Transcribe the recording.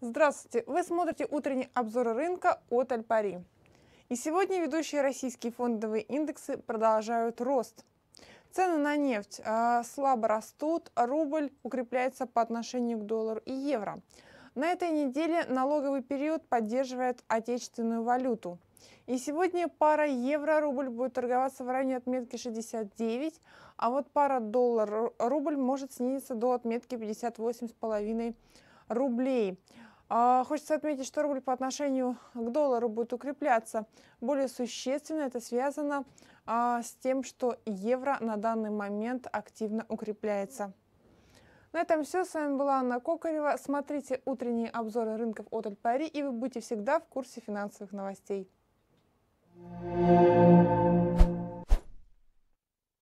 Здравствуйте! Вы смотрите утренний обзор рынка от Альпари. И сегодня ведущие российские фондовые индексы продолжают рост. Цены на нефть э, слабо растут, а рубль укрепляется по отношению к доллару и евро. На этой неделе налоговый период поддерживает отечественную валюту. И сегодня пара евро-рубль будет торговаться в районе отметки 69, а вот пара доллар-рубль может снизиться до отметки 58,5 рублей. А, хочется отметить, что рубль по отношению к доллару будет укрепляться более существенно. Это связано а, с тем, что евро на данный момент активно укрепляется. На этом все. С вами была Анна Кокарева. Смотрите утренние обзоры рынков от Альпари, и вы будете всегда в курсе финансовых новостей. Thank you.